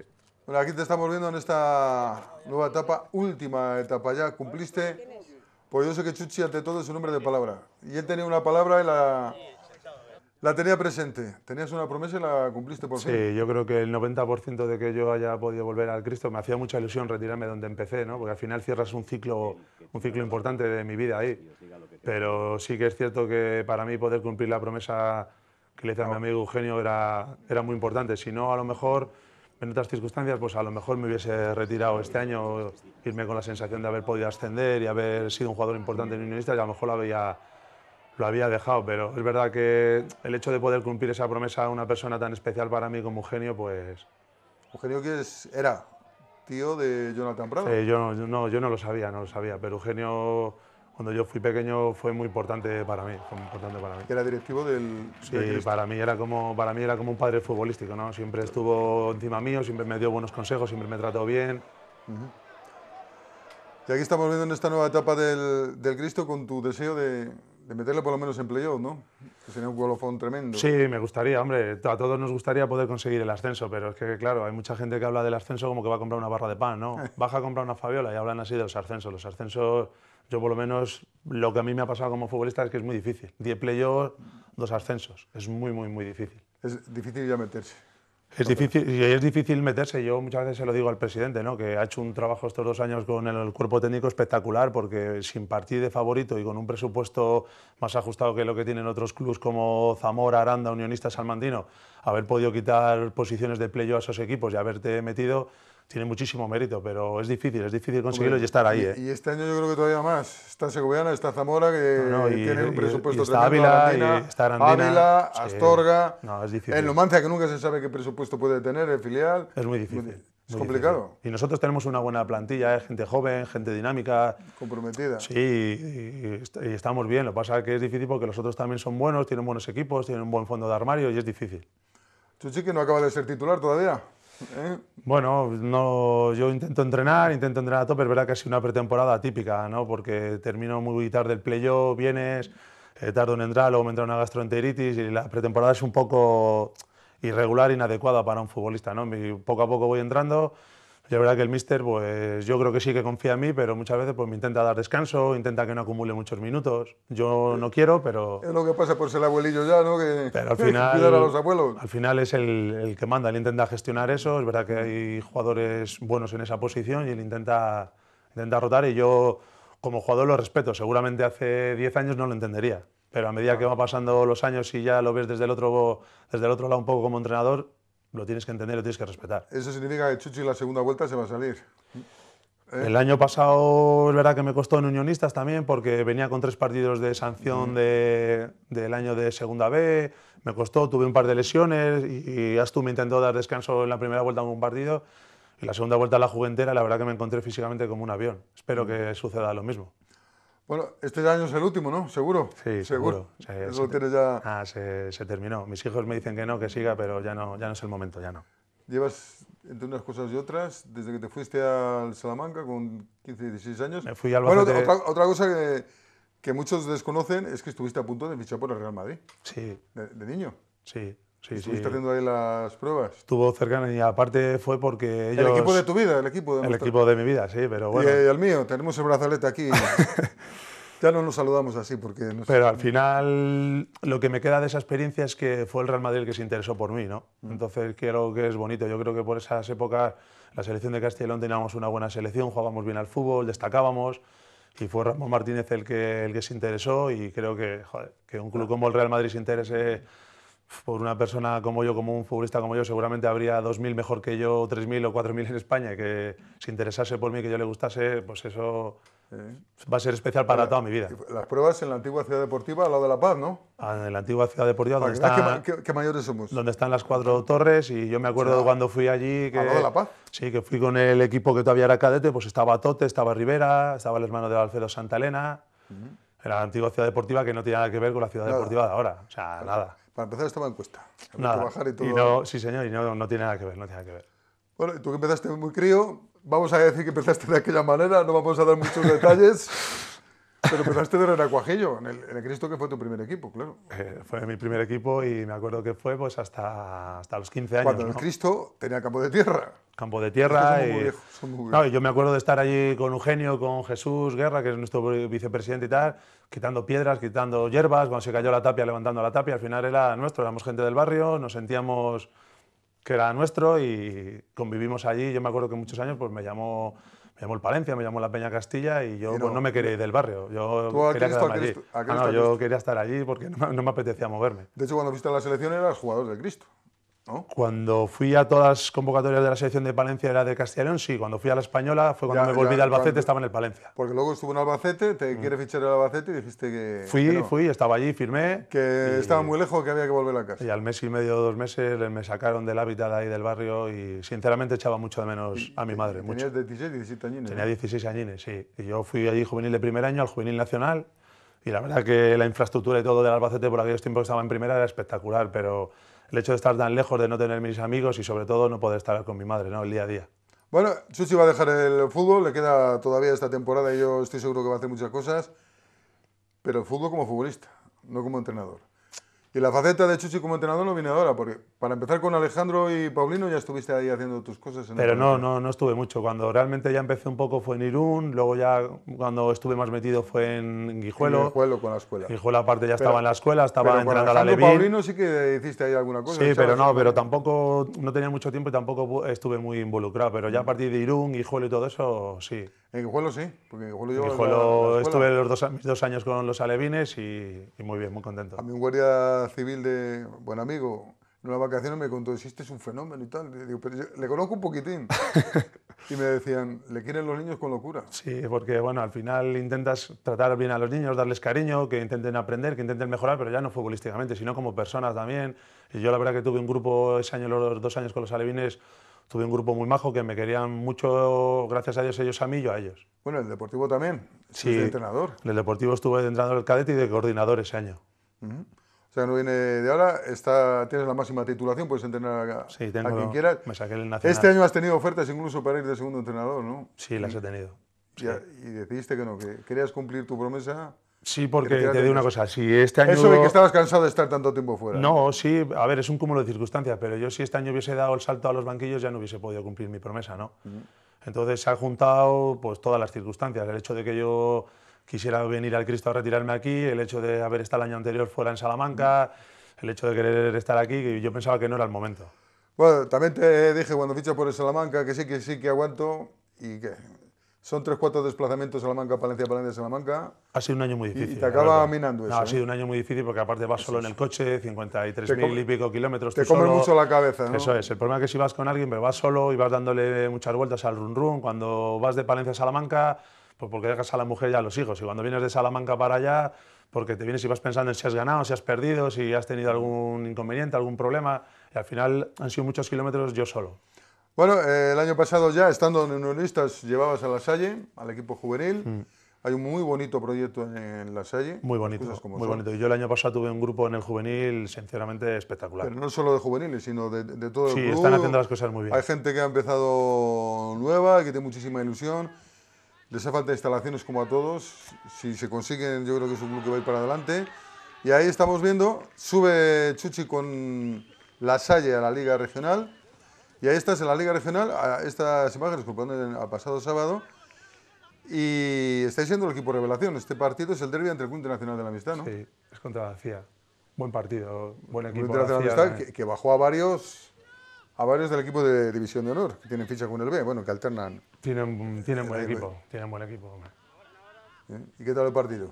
Bueno, aquí te estamos viendo en esta nueva etapa, última etapa ya. Cumpliste, pues yo sé que Chuchi, ante todo, es un hombre de palabra. Y él tenía una palabra y la, la tenía presente. Tenías una promesa y la cumpliste por fin. Sí, yo creo que el 90% de que yo haya podido volver al Cristo me hacía mucha ilusión retirarme donde empecé, ¿no? Porque al final cierras un ciclo, un ciclo importante de mi vida ahí. Pero sí que es cierto que para mí poder cumplir la promesa que le hice a mi amigo Eugenio era, era muy importante. Si no, a lo mejor en otras circunstancias, pues a lo mejor me hubiese retirado este año, irme con la sensación de haber podido ascender y haber sido un jugador importante en Unionista y a lo mejor la veía lo había dejado, pero es verdad que el hecho de poder cumplir esa promesa a una persona tan especial para mí como Eugenio, pues... Eugenio que es, era tío de Jonathan Prado. Eh, sí, yo, no, yo, no, lo sabía, no lo sabía, pero Eugenio cuando yo fui pequeño fue muy importante para mí, fue muy importante para mí. Era directivo del. Sí, para mí era como para mí era como un padre futbolístico, ¿no? Siempre estuvo encima mío, siempre me dio buenos consejos, siempre me trató bien. Y aquí estamos viendo en esta nueva etapa del, del Cristo con tu deseo de, de meterle por lo menos en playoff, ¿no? Que sería un golofón tremendo. Sí, me gustaría, hombre. A todos nos gustaría poder conseguir el ascenso, pero es que, claro, hay mucha gente que habla del ascenso como que va a comprar una barra de pan, ¿no? [LAUGHS] Baja a comprar una Fabiola y hablan así de los ascensos. Los ascensos, yo por lo menos, lo que a mí me ha pasado como futbolista es que es muy difícil. Diez playoffs, dos ascensos. Es muy, muy, muy difícil. Es difícil ya meterse. Es difícil, es difícil meterse. Yo muchas veces se lo digo al presidente, ¿no? que ha hecho un trabajo estos dos años con el cuerpo técnico espectacular, porque sin partir de favorito y con un presupuesto más ajustado que lo que tienen otros clubes como Zamora, Aranda, Unionista, Salmandino, haber podido quitar posiciones de playo a esos equipos y haberte metido tiene muchísimo mérito, pero es difícil, es difícil conseguirlo y estar ahí. ¿eh? Y, este año yo creo que todavía más. Está Segoviana, está Zamora, que tiene un presupuesto y, está Ávila, está Ávila, Astorga. No, es difícil. En Lomancia, que nunca se sabe qué presupuesto puede tener el filial. Es muy difícil. es complicado. Y nosotros tenemos una buena plantilla, ¿eh? gente joven, gente dinámica. Comprometida. Sí, y, estamos bien. Lo pasa que es difícil porque los otros también son buenos, tienen buenos equipos, tienen un buen fondo de armario y es difícil. Chuchi, que no acaba de ser titular todavía. ¿Eh? Bueno, no, yo intento entrenar, intento entrenar a Pero es verdad que ha sido una pretemporada típica, ¿no? porque termino muy tarde el playo, vienes, eh, tardo en entrar, luego me entra una gastroenteritis y la pretemporada es un poco irregular, inadecuada para un futbolista. ¿no? poco a poco voy entrando la verdad que el míster, pues yo creo que sí que confía en mí, pero muchas veces pues, me intenta dar descanso, intenta que no acumule muchos minutos. Yo no quiero, pero... Es lo que pasa por ser abuelillo ya, ¿no? Que, pero al final... [LAUGHS] Cuidar a los abuelos. Al final es el, que manda, él intenta gestionar eso. Es verdad que hay jugadores buenos en esa posición y él intenta, intenta rotar y yo como jugador lo respeto. Seguramente hace 10 años no lo entendería, pero a medida que van pasando los años y ya lo ves desde el otro, desde el otro lado un poco como entrenador, lo tienes que entender, lo tienes que respetar. ¿Eso significa que Chuchi la segunda vuelta se va a salir? ¿Eh? El año pasado es verdad que me costó en Unionistas también porque venía con tres partidos de sanción del año de Segunda B, me costó, tuve un par de lesiones y, y me intentó dar descanso en la primera vuelta de un partido y la segunda vuelta la jugué la verdad que me encontré físicamente como un avión. Espero que suceda lo mismo. Bueno, este año es el último, ¿no? Seguro. Sí, seguro. se, tienes ya... Ah, se, terminó. Mis hijos me dicen que no, que siga, pero ya no, ya no es el momento, ya no. Llevas, entre unas cosas y otras, desde que te fuiste al Salamanca con 15, 16 años. Me fui al Bueno, otra, cosa que, muchos desconocen es que estuviste a punto de fichar por el Real Madrid. Sí. de niño. Sí, Sí, ¿Estuviste haciendo ahí las pruebas? Estuvo cercano y aparte fue porque El equipo de tu vida, el equipo de... El equipo de mi vida, sí, pero bueno. Eh, y el mío, tenemos el brazalete aquí. [LAUGHS] ya no nos saludamos así porque... Pero al final lo que me queda de esa experiencia es que fue el Real Madrid el que se interesó por mí, ¿no? Mm. Entonces creo que es bonito. Yo creo que por esas épocas la selección de Castellón teníamos una buena selección, jugábamos bien al fútbol, destacábamos y fue Ramón Martínez el que, el que se interesó y creo que, joder, que un club como el Real Madrid se interese por una persona como yo, como un futbolista como yo, seguramente habría 2.000 mejor que yo, 3.000 o 4.000 en España, que se interesase por mí, que yo le gustase, pues eso eh. va a ser especial para toda mi vida. Las pruebas en la antigua ciudad deportiva, al lado de La Paz, ¿no? Ah, en la antigua ciudad deportiva, ah, donde están, mayores somos? Donde están las cuatro torres, y yo me acuerdo cuando fui allí... Que, ¿Al lado de La Paz? Sí, que fui con el equipo que todavía era cadete, pues estaba Tote, estaba Rivera, estaba el hermano de Alfredo Santa Elena... Era la antigua ciudad deportiva que no tiene nada que ver con la ciudad deportiva de ahora. O sea, nada. Para empezar esta en cuesta. Nada. Y todo... no, sí, señor, y no, no, tiene nada que ver, no tiene nada que ver. Bueno, tú que empezaste muy crío, vamos a decir que empezaste de aquella manera, no vamos a dar muchos detalles. [LAUGHS] Pero empezaste de renacuajillo, en el, en el Cristo que fue tu primer equipo, claro. Eh, fue mi primer equipo y me acuerdo que fue pues hasta, hasta los 15 años. Cuando el Cristo tenía campo de tierra. Campo de tierra. y, yo me acuerdo de estar allí con Eugenio, con Jesús Guerra, que es nuestro vicepresidente y tal, quitando piedras, quitando hierbas, cuando se cayó la tapia, levantando la tapia. Al final era nuestro, éramos gente del barrio, nos sentíamos que era nuestro y convivimos allí. Yo me acuerdo que muchos años pues me llamó me llamó el Palencia, me llamó la Peña Castilla y yo pues, no, me quería ir del barrio. Yo quería ah, no, yo quería estar allí porque no, me apetecía moverme. De hecho, cuando viste la selección eras jugador de Cristo. Cuando fui a todas las convocatorias de la selección de Palencia era de Castellón, sí. Cuando fui a la española fue cuando me volví de Albacete, estaba en el Palencia. Porque luego estuvo en Albacete, te mm. quiere fichar el Albacete y dijiste que. Fui, fui, estaba allí, firmé. Que estaba muy lejos, que había que volver a casa. Y al mes y medio, dos meses, me sacaron del hábitat ahí del barrio y sinceramente echaba mucho de menos a mi madre. ¿Tenías 16, 17 añines? Tenía 16 añines, sí. Y yo fui allí juvenil de primer año, al juvenil nacional. Y la verdad que la infraestructura y todo del Albacete por aquellos tiempos que estaba en primera era espectacular, pero el hecho de estar tan lejos, de no tener mis amigos y sobre todo no poder estar con mi madre, ¿no? El día a día. Bueno, Chuchi va a dejar el fútbol, le queda todavía esta temporada y yo estoy seguro que va a hacer muchas cosas, pero el fútbol como futbolista, no como entrenador. Y la faceta de Chuchi como entrenador no viene ahora, porque para empezar con Alejandro y Paulino ya estuviste ahí haciendo tus cosas. En Pero no, no, no estuve mucho. Cuando realmente ya empecé un poco fue en Irún, luego ya cuando estuve más metido fue en Guijuelo. Guijuelo con la escuela. Guijuelo aparte ya estaba en la escuela, estaba pero a la Paulino sí que hiciste ahí alguna cosa. Sí, pero no, pero tampoco, no tenía mucho tiempo y tampoco estuve muy involucrado. Pero ya a partir de Irún, Guijuelo y todo eso, sí. En Guijuelo sí, porque Guijuelo estuve los dos, años con los alevines y, muy bien, muy contento. A mí un guardia civil de buen amigo, en una vacación me contó, existe es un fenómeno y tal. digo, pero le conozco un poquitín. [LAUGHS] y me decían, le quieren los niños con locura. Sí, porque bueno, al final intentas tratar bien a los niños, darles cariño, que intenten aprender, que intenten mejorar, pero ya no futbolísticamente, sino como personas también. Y yo la verdad que tuve un grupo ese año, los dos años con los alevines, tuve un grupo muy majo que me querían mucho, gracias a Dios, ellos a mí, y yo a ellos. Bueno, el Deportivo también, sí, de entrenador. En el Deportivo estuve entrando en el cadete y de coordinador ese año. O sea, no viene de ahora, está, tienes la máxima titulación, puedes entrenar a, quien quieras. Me saqué el nacional. Este año has tenido ofertas incluso para ir de segundo entrenador, ¿no? Sí, las he tenido. y decidiste que no, que querías cumplir tu promesa Sí, porque te digo una cosa, si este año... Eso de que estabas cansado de estar tanto tiempo fuera. No, sí, a ver, es un cúmulo de circunstancias, pero yo si este año hubiese dado el salto a los banquillos ya no hubiese podido cumplir mi promesa, ¿no? Entonces se han juntado pues todas las circunstancias, el hecho de que yo quisiera venir al Cristo a retirarme aquí, el hecho de haber estado el año anterior fuera en Salamanca, el hecho de querer estar aquí, que yo pensaba que no era el momento. Bueno, también te dije cuando fichas por el Salamanca que sí, que sí, que aguanto y que son tres, cuatro desplazamientos Salamanca, Palencia, Palencia, Salamanca. Ha sido un año muy difícil. Y, te acaba minando eso. ha sido ¿eh? un año muy difícil porque aparte vas solo en el coche, 53.000 y pico kilómetros. Te comes mucho la cabeza, Eso es. El problema es que si vas con alguien, vas solo y vas dándole muchas vueltas al run run. Cuando vas de Palencia a Salamanca, pues porque dejas a la mujer y a los hijos. Y cuando vienes de Salamanca para allá, porque te vienes y vas pensando en si has ganado, si has perdido, si has tenido algún inconveniente, algún problema. Y al final han sido muchos kilómetros yo solo. Bueno, eh, el año pasado ya, estando en Unionistas, llevabas a La Salle, al equipo juvenil. Mm. Hay un muy bonito proyecto en, La Salle. Muy bonito, muy Yo el año pasado tuve un grupo en el juvenil, sinceramente, espectacular. Pero no solo de juveniles, sino de, de todo el Sí, están haciendo las cosas muy bien. Hay gente que ha empezado nueva, que tiene muchísima ilusión. Les hace falta instalaciones como a todos. Si se consiguen, yo creo que es un club que va a ir para adelante. Y ahí estamos viendo, sube Chuchi con La Salle a la Liga Regional y ahí estás en la Liga Regional, estas imágenes corresponden el pasado sábado. Y estáis siendo el equipo revelación. Este partido es el derbi entre el Club Internacional de la Amistad, ¿no? Sí, es contra la CIA. Buen partido, buen equipo. Club de la Amistad, eh. que, bajó a varios, a varios del equipo de División de Honor, que tienen ficha con el B, bueno, que alternan. Tienen, tienen buen equipo, tienen buen equipo. ¿Y qué tal el partido?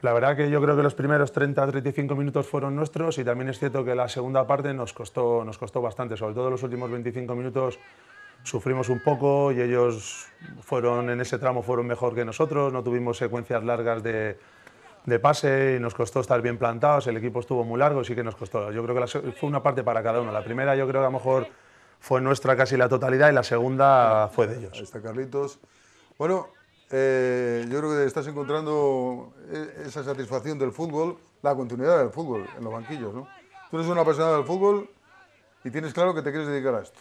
La verdad que yo creo que los primeros 30-35 minutos fueron nuestros y también es cierto que la segunda parte nos costó, nos costó bastante, sobre todo los últimos 25 minutos sufrimos un poco y ellos fueron en ese tramo fueron mejor que nosotros, no tuvimos secuencias largas de, de pase y nos costó estar bien plantados, el equipo estuvo muy largo, sí que nos costó. Yo creo que fue una parte para cada uno. La primera yo creo que a lo mejor fue nuestra casi la totalidad y la segunda fue de ellos. Ahí está Carlitos. Bueno, eh, yo creo que estás encontrando eh, esa satisfacción del fútbol, la continuidad del fútbol en los banquillos, ¿no? Tú eres una apasionado del fútbol y tienes claro que te quieres dedicar a esto.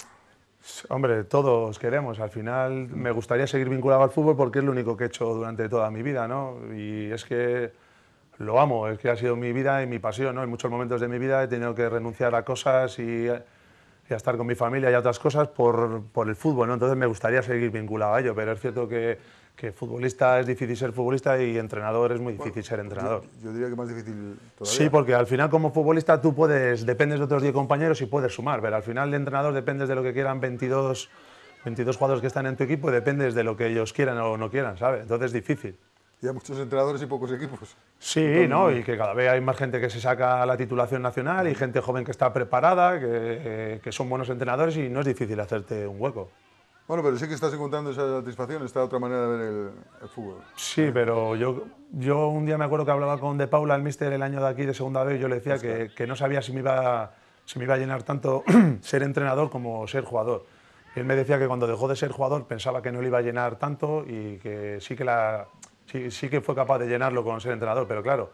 Hombre, todos queremos. Al final me gustaría seguir vinculado al fútbol porque es lo único que he hecho durante toda mi vida, ¿no? Y es que lo amo, es que ha sido mi vida y mi pasión, ¿no? En muchos momentos de mi vida he tenido que renunciar a cosas y, a estar con mi familia y a otras cosas por, por, el fútbol, ¿no? Entonces me gustaría seguir vinculado a ello, pero es cierto que que futbolista es difícil ser futbolista y entrenador es muy difícil ser entrenador. Yo, diría que más difícil todavía. Sí, porque al final como futbolista tú puedes, dependes de otros 10 compañeros y puedes sumar, pero al final de entrenador dependes de lo que quieran 22, 22 jugadores que están en tu equipo y dependes de lo que ellos quieran o no quieran, ¿sabes? Entonces es difícil. Y hay muchos entrenadores y pocos equipos. Sí, ¿no? Y que cada vez hay más gente que se saca la titulación nacional y gente joven que está preparada, que, que son buenos entrenadores y no es difícil hacerte un hueco. Bueno, pero sí que estás encontrando esa satisfacción, esta otra manera de ver el, fútbol. Sí, pero yo, yo un día me acuerdo que hablaba con De Paula, el míster, el año de aquí de segunda vez, y yo le decía que, que, no sabía si me iba, si me iba a llenar tanto [CLEARS THROAT] ser entrenador como ser jugador. él me decía que cuando dejó de ser jugador pensaba que no le iba a llenar tanto y que sí que, la, sí, sí que fue capaz de llenarlo con ser entrenador, pero claro,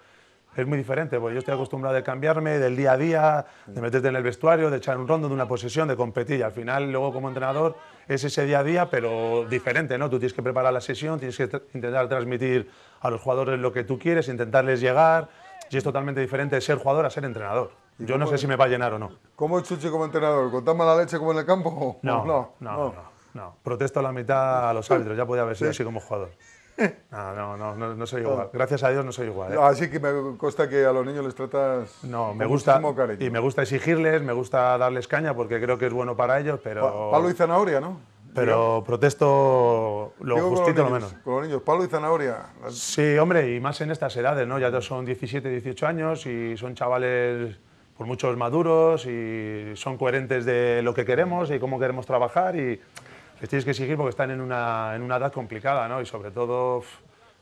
es muy diferente, porque yo estoy acostumbrado a cambiarme, del día a día, de meterte en el vestuario, de echar un rondo, de una posesión, de competir. Y al final, luego como entrenador es ese día a día, pero diferente, ¿no? Tú tienes que preparar la sesión, tienes que intentar transmitir a los jugadores lo que tú quieres, intentarles llegar, y es totalmente diferente ser jugador a ser entrenador. Yo no sé si me va a llenar o no. ¿Cómo es Chuchi como entrenador? ¿Con la mala leche como en el campo? [LAUGHS] No, no, no, no. Protesto a la mitad a los árbitros, ya podía haber sido así como jugador. [LAUGHS] No, no, no, no, soy igual. Gracias a Dios no soy igual. ¿eh? Así que me consta que a los niños les tratas no, me gusta, muchísimo Y me gusta exigirles, me gusta darles caña porque creo que es bueno para ellos, pero... Pablo y zanahoria, ¿no? Pero protesto lo justito, lo menos. Con los niños, Pablo y zanahoria. Sí, hombre, y más en estas edades, ¿no? Ya son 17, 18 años y son chavales por muchos maduros y son coherentes de lo que queremos y cómo queremos trabajar y tienes que exigir porque están en una, en una edad complicada, ¿no? Y sobre todo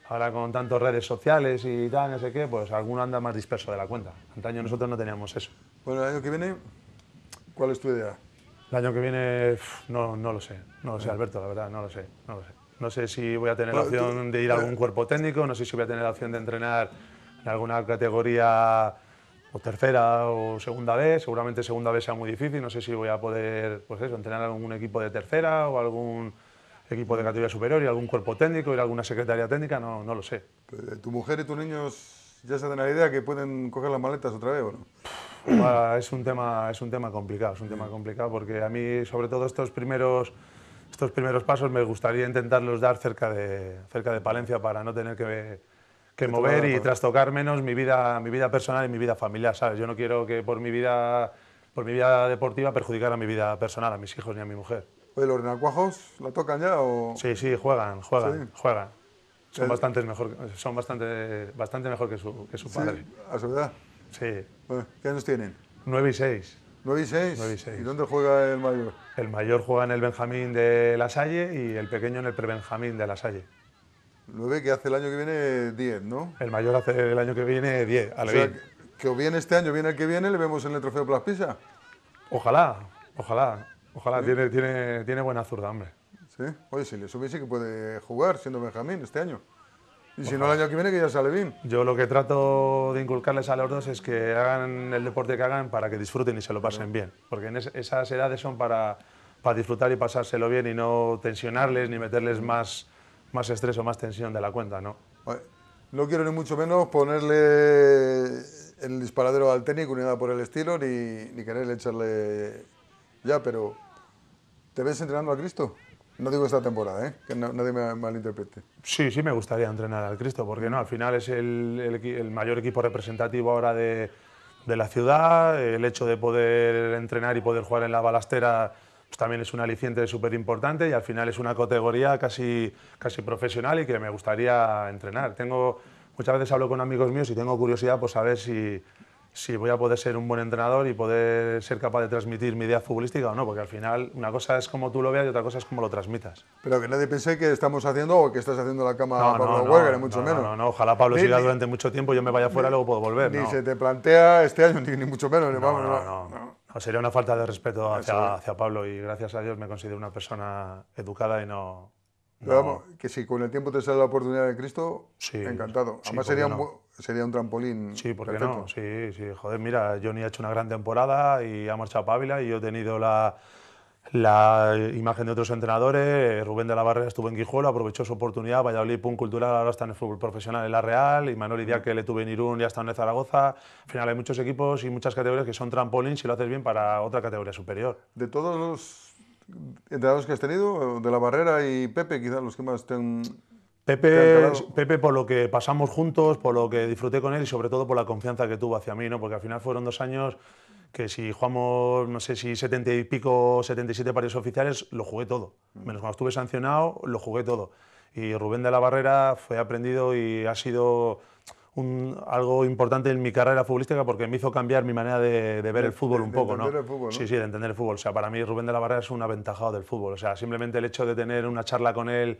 ahora con tantas redes sociales y tal, no sé qué, pues alguno anda más disperso de la cuenta. Antaño nosotros no teníamos eso. Bueno, el año que viene, ¿cuál es tu idea? El año que viene, no, no lo sé, no lo sé, eh. Alberto, la verdad, no lo sé, no sé. No sé si voy a tener la opción de ir a eh. algún cuerpo técnico, no sé si voy a tener la opción de entrenar en alguna categoría o tercera o segunda vez, seguramente segunda vez sea muy difícil, no sé si voy a poder pues eso, entrenar algún equipo de tercera o algún equipo de categoría superior y algún cuerpo técnico, y alguna secretaría técnica, no, no lo sé. Eh, ¿Tu mujer y tus niños ya se dan la idea que pueden coger las maletas otra vez o no? es, un tema, es un tema complicado, es un tema complicado porque a mí sobre todo estos primeros, estos primeros pasos me gustaría intentarlos dar cerca de, cerca de Palencia para no tener que de mover y trastocar menos mi vida, mi vida personal y mi vida familiar, ¿sabes? Yo no quiero que por mi vida, por mi vida deportiva a mi vida personal, a mis hijos ni a mi mujer. ¿los renacuajos la tocan ya o...? Sí, sí, juegan, juegan, juegan. Son, eh. bastante, mejor, son bastante, bastante mejor que su, que su padre. ¿A su edad? Sí. ¿Qué años tienen? 9 y 6. 9 y 6. 9 y 6. ¿Y dónde juega el mayor? El mayor juega en el Benjamín de La Salle y el pequeño en el Prebenjamín de La Salle. 9 que hace el año que viene 10, ¿no? El mayor hace el año que viene 10, Alevín. que, o viene este año, viene el que viene, le vemos en el trofeo Plas Pisa. Ojalá, ojalá, ojalá, tiene, tiene, tiene buena zurda, hombre. Sí, oye, si le supiese que puede jugar siendo Benjamín este año. Y si no, el año que viene que ya sale bien. Yo lo que trato de inculcarles a los dos es que hagan el deporte que hagan para que disfruten y se lo pasen bien. Porque en esas edades son para, para disfrutar y pasárselo bien y no tensionarles ni meterles más más estrés o más tensión de la cuenta, ¿no? No quiero ni mucho menos ponerle el disparadero al técnico ni nada por el estilo, ni, ni querer echarle ya, pero ¿te ves entrenando a Cristo? No digo esta temporada, ¿eh? que nadie me malinterprete. Sí, sí me gustaría entrenar al Cristo, porque no, al final es el, mayor equipo representativo ahora de, de la ciudad, el hecho de poder entrenar y poder jugar en la balastera pues también es un aliciente súper importante y al final es una categoría casi, casi profesional y que me gustaría entrenar. Tengo, muchas veces hablo con amigos míos y tengo curiosidad por saber si, si voy a poder ser un buen entrenador y poder ser capaz de transmitir mi idea futbolística o no, porque al final una cosa es como tú lo veas y otra cosa es como lo transmitas. Pero que nadie pensé que estamos haciendo o que estás haciendo la cama para a Pablo no, mucho menos. No, no, ojalá Pablo siga durante mucho tiempo, yo me vaya fuera y luego puedo volver. Ni se te plantea este año, ni, mucho menos. no, no, no, sería una falta de respeto hacia, hacia Pablo y gracias a Dios me considero una persona educada y no, vamos, que si con el tiempo te sale la oportunidad de Cristo, sí, encantado. Además sería, un, sería un trampolín. Sí, porque no. Sí, sí, joder, mira, Johnny ha hecho una gran temporada y ha marchado a Pávila y yo he tenido la, la imagen de otros entrenadores. Rubén de la Barrera estuvo en Quijuelo, aprovechó su oportunidad. Valladolid, punt Cultural, ahora está en el fútbol profesional en La Real. Y Manuel Idiá, que le tuve en Irún, ya hasta en Zaragoza. Al final, hay muchos equipos y muchas categorías que son trampolín si lo haces bien para otra categoría superior. De todos los entrenadores que has tenido, de la Barrera y Pepe, quizás los que más te Pepe, Pepe, por lo que pasamos juntos, por lo que disfruté con él y sobre todo por la confianza que tuvo hacia mí, ¿no? porque al final fueron dos años que si jugamos, no sé si 70 y pico, 77 partidos oficiales, lo jugué todo. Mm. Menos cuando estuve sancionado, lo jugué todo. Y Rubén de la Barrera fue aprendido y ha sido algo importante en mi carrera futbolística porque me hizo cambiar mi manera de, ver el fútbol un poco, ¿no? El fútbol, Sí, sí, de entender el fútbol. O sea, para mí Rubén de la Barrera es un aventajado del fútbol. O sea, simplemente el hecho de tener una charla con él,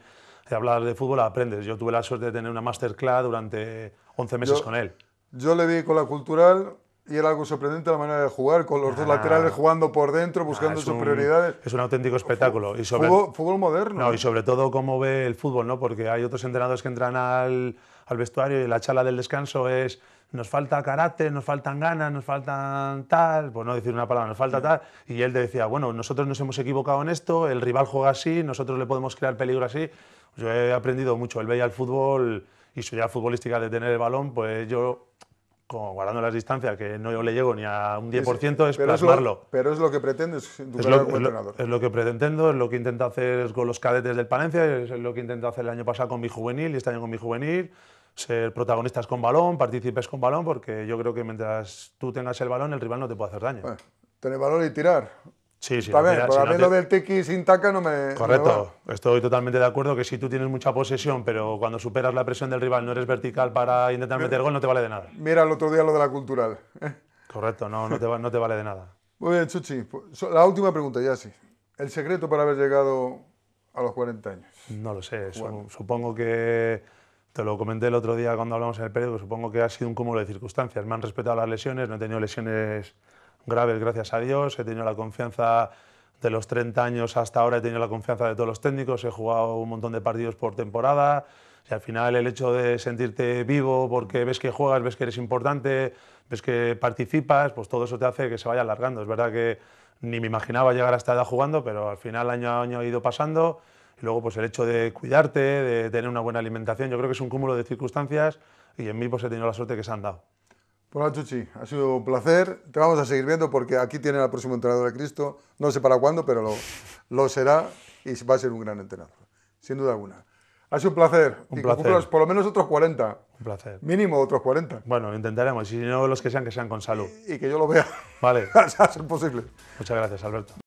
de hablar de fútbol, aprendes. Yo tuve la suerte de tener una masterclass durante 11 meses con él. Yo le vi con la cultural, y era algo sorprendente la manera de jugar, con los dos laterales jugando por dentro, buscando sus prioridades. Es un auténtico espectáculo. Y sobre, fútbol, moderno. No, y sobre todo cómo ve el fútbol, ¿no? Porque hay otros entrenadores que entran al, al vestuario y la charla del descanso es nos falta carácter, nos faltan ganas, nos faltan tal, por no decir una palabra, nos falta tal. Y él te decía, bueno, nosotros nos hemos equivocado en esto, el rival juega así, nosotros le podemos crear peligro así. Yo he aprendido mucho, él veía el fútbol y su idea futbolística de tener el balón, pues yo, como guardando las distancias, que no yo le llego ni a un 10%, es, pero plasmarlo. Es pero es lo que pretendes es lo, es lo que pretendo, es lo que intento hacer con los cadetes del Palencia, es lo que intento hacer el año pasado con mi juvenil y este año con mi juvenil ser protagonistas con balón, participes con balón, porque yo creo que mientras tú tengas el balón, el rival no te puede hacer daño. tener balón y tirar. Sí, sí. lo del sin taca no me. Correcto, estoy totalmente de acuerdo que si tú tienes mucha posesión, pero cuando superas la presión del rival no eres vertical para intentar meter gol, no te vale de nada. Mira el otro día lo de la cultural. ¿eh? Correcto, no, no, te, vale de nada. Muy bien, Chuchi. Pues, la última pregunta, ya sí. ¿El secreto para haber llegado a los 40 años? No lo sé, supongo que te lo comenté el otro día cuando hablamos en el periódico, supongo que ha sido un cúmulo de circunstancias. Me han respetado las lesiones, no he tenido lesiones graves, gracias a Dios, he tenido la confianza de los 30 años hasta ahora, he tenido la confianza de todos los técnicos, he jugado un montón de partidos por temporada. Y al final el hecho de sentirte vivo porque ves que juegas, ves que eres importante, ves que participas, pues todo eso te hace que se vaya alargando. Es verdad que ni me imaginaba llegar a esta edad jugando, pero al final año a año ha ido pasando y luego, pues el hecho de cuidarte, de tener una buena alimentación, yo creo que es un cúmulo de circunstancias y en mí pues he tenido la suerte que se han dado. Bueno, pues, Chuchi, ha sido un placer. Te vamos a seguir viendo porque aquí tiene al próximo entrenador de Cristo. No sé para cuándo, pero lo, lo será y va a ser un gran entrenador, sin duda alguna. Ha sido un placer. Un placer. por lo menos otros 40. Un placer. Mínimo otros 40. Bueno, intentaremos. Y si no, los que sean, que sean con salud. Y, y que yo lo vea. Vale. a [LAUGHS] ser posible. Muchas gracias, Alberto.